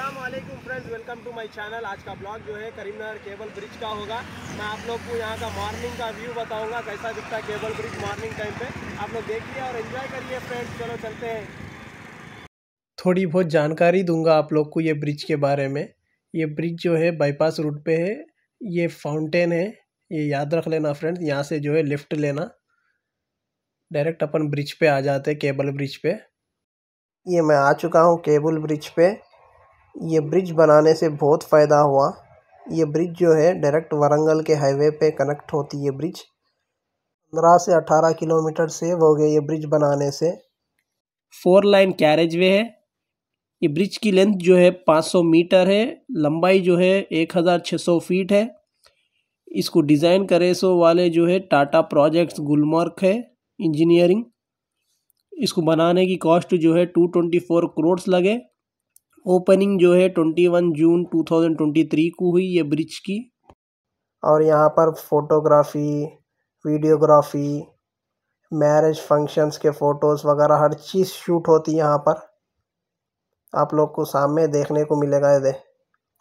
Aslam friends welcome to my channel आज का blog जो है करीमनगर केबल ब्रिज का होगा मैं आप लोग को यहाँ का मॉर्निंग का व्यू बताऊँगा कैसा दिखता है केबल ब्रिज मॉर्निंग टाइम पे आप लोग देखिए और एंजॉय करिए फ्रेंड्स चलो चलते हैं थोड़ी बहुत जानकारी दूंगा आप लोग को ये ब्रिज के बारे में ये ब्रिज जो है बाईपास रूट पे है ये फाउंटेन है ये याद रख लेना फ्रेंड्स यहाँ से जो है लिफ्ट लेना डायरेक्ट अपन ब्रिज पे आ जाते हैं केबल ब्रिज पे ये मैं आ चुका हूँ केबल ब्रिज पे ये ब्रिज बनाने से बहुत फ़ायदा हुआ ये ब्रिज जो है डायरेक्ट वारंगल के हाईवे पे कनेक्ट होती है ब्रिज पंद्रह से अठारह किलोमीटर सेव हो गए ये ब्रिज बनाने से फोर लाइन कैरेज वे है ये ब्रिज की लेंथ जो है 500 मीटर है लंबाई जो है 1600 फीट है इसको डिज़ाइन करे सो वाले जो है टाटा प्रोजेक्ट्स गुलमर्ग है इंजीनियरिंग इसको बनाने की कॉस्ट जो है 224 करोड़ लगे ओपनिंग जो है twenty one June two thousand twenty three को हुई ये ब्रिज की और यहाँ पर फोटोग्राफी वीडियोग्राफी मैरिज फंक्शंस के फ़ोटोज़ वगैरह हर चीज़ शूट होती है यहाँ पर आप लोग को सामने देखने को मिलेगा ये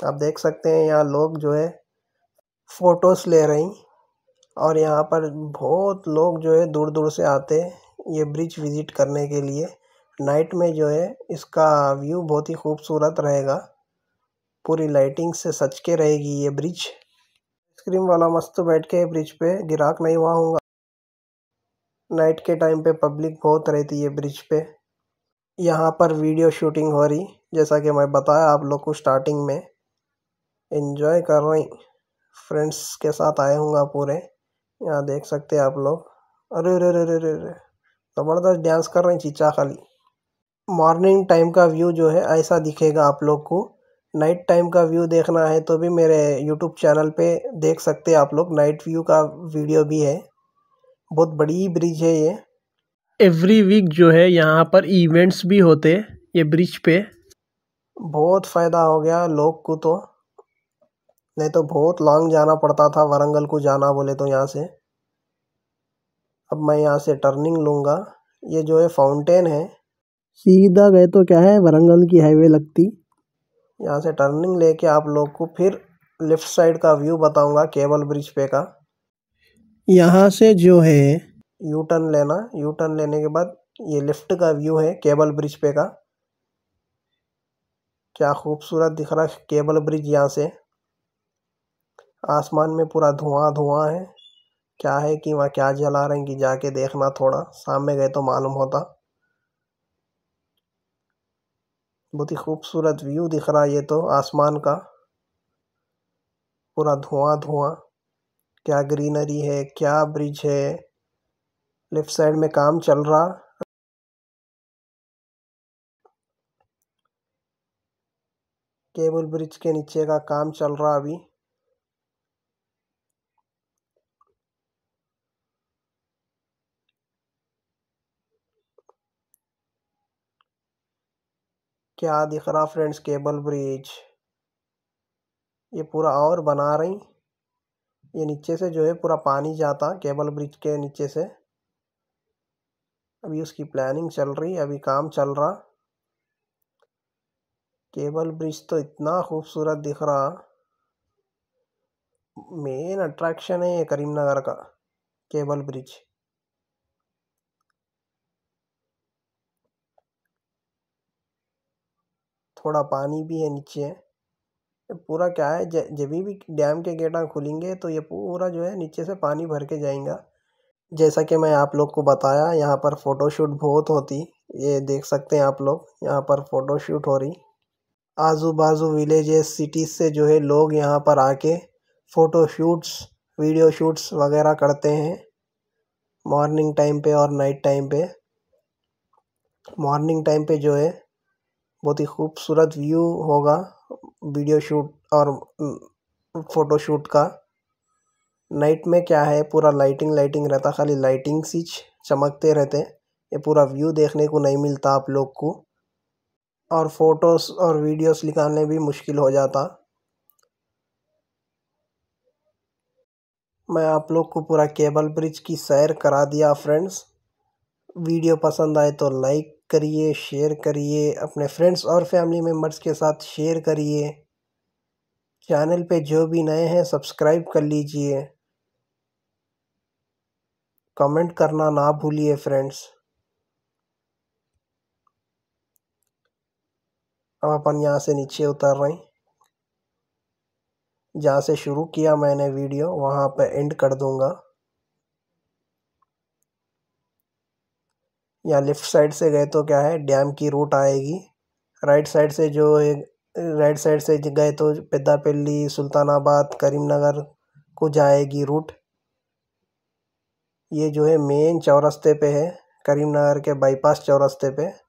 आप देख सकते हैं यहाँ लोग जो है फ़ोटोज़ ले रही और यहाँ पर बहुत लोग जो है दूर दूर से आते हैं ये ब्रिज विज़िट करने के लिए नाइट में जो है इसका व्यू बहुत ही खूबसूरत रहेगा पूरी लाइटिंग से सच के रहेगी ये ब्रिज आइसक्रीम वाला मस्त बैठ के ब्रिज पे गिराक नहीं हुआ होगा नाइट के टाइम पे पब्लिक बहुत रहती है ब्रिज पे यहाँ पर वीडियो शूटिंग हो रही जैसा कि मैं बताया आप लोग को स्टार्टिंग में इन्जॉय कर रही फ्रेंड्स के साथ आए होंगे पूरे यहाँ देख सकते हैं आप लोग अरे अरे अरे अरे अरे ज़बरदस्त डांस कर रहे हैं चीचा खाली मॉर्निंग टाइम का व्यू जो है ऐसा दिखेगा आप लोग को नाइट टाइम का व्यू देखना है तो भी मेरे यूट्यूब चैनल पे देख सकते हैं आप लोग नाइट व्यू का वीडियो भी है बहुत बड़ी ब्रिज है ये एवरी वीक जो है यहाँ पर इवेंट्स भी होते ये ब्रिज पे बहुत फ़ायदा हो गया लोग को तो नहीं तो बहुत लॉन्ग जाना पड़ता था वारंगल को जाना बोले तो यहाँ से अब मैं यहाँ से टर्निंग लूँगा ये जो है फाउंटेन है सीधा गए तो क्या है वरंगल की हाईवे लगती यहाँ से टर्निंग लेके आप लोग को फिर लेफ़्ट साइड का व्यू बताऊंगा केबल ब्रिज पे का यहाँ से जो है यू टर्न लेना यू टर्न लेने के बाद ये लेफ़्ट का व्यू है केबल ब्रिज पे का क्या खूबसूरत दिख रहा है केबल ब्रिज यहाँ से आसमान में पूरा धुआं धुआं है क्या है कि वहाँ क्या जला रहे हैं कि जाके देखना थोड़ा सामने गए तो मालूम होता बहुत ही खूबसूरत व्यू दिख रहा है ये तो आसमान का पूरा धुआं धुआं क्या ग्रीनरी है क्या ब्रिज है लेफ्ट साइड में काम चल रहा केबल ब्रिज के नीचे का काम चल रहा अभी क्या दिख रहा फ्रेंड्स केबल ब्रिज ये पूरा और बना रही ये नीचे से जो है पूरा पानी जाता केबल ब्रिज के नीचे से अभी उसकी प्लानिंग चल रही अभी काम चल रहा केबल ब्रिज तो इतना खूबसूरत दिख रहा मेन अट्रैक्शन है ये करीमनगर का केबल ब्रिज थोड़ा पानी भी है नीचे पूरा क्या है जब भी डैम के गेटा खुलेंगे तो ये पूरा जो है नीचे से पानी भर के जाएगा जैसा कि मैं आप लोग को बताया यहाँ पर फ़ोटोशूट बहुत होती ये देख सकते हैं आप लोग यहाँ पर फ़ोटोशूट हो रही आजू बाजू विलेजेस सिटीज़ से जो है लोग यहाँ पर आके फ़ोटोशूट्स वीडियो शूट्स वगैरह करते हैं मॉर्निंग टाइम पे और नाइट टाइम पे मॉर्निंग टाइम पे जो है बहुत ही खूबसूरत व्यू होगा वीडियो शूट और फोटो हम्म, शूट का नाइट में क्या है पूरा लाइटिंग लाइटिंग रहता खाली लाइटिंग सी चमकते रहते ये पूरा व्यू देखने को नहीं मिलता आप लोग को और फोटोस और वीडियोस निकालने भी मुश्किल हो जाता मैं आप लोग को पूरा केबल ब्रिज की सैर करा दिया फ्रेंड्स वीडियो पसंद आए तो लाइक करिए शेयर करिए अपने फ्रेंड्स और फैमिली मेम्बर्स के साथ शेयर करिए चैनल पे जो भी नए हैं सब्सक्राइब कर लीजिए कमेंट करना ना भूलिए फ्रेंड्स अब अपन यहाँ से नीचे उतर रहे हैं जहाँ से शुरू किया मैंने वीडियो वहाँ पे एंड कर दूँगा यहाँ लेफ्ट साइड से गए तो क्या है डैम की रूट आएगी राइट साइड से जो है राइट साइड से गए तो पिद्दापिल्ली सुल्तानाबाद करीमनगर को जाएगी रूट ये जो है मेन चौरस्ते पे है करीमनगर के बाईपास चौरस्ते पे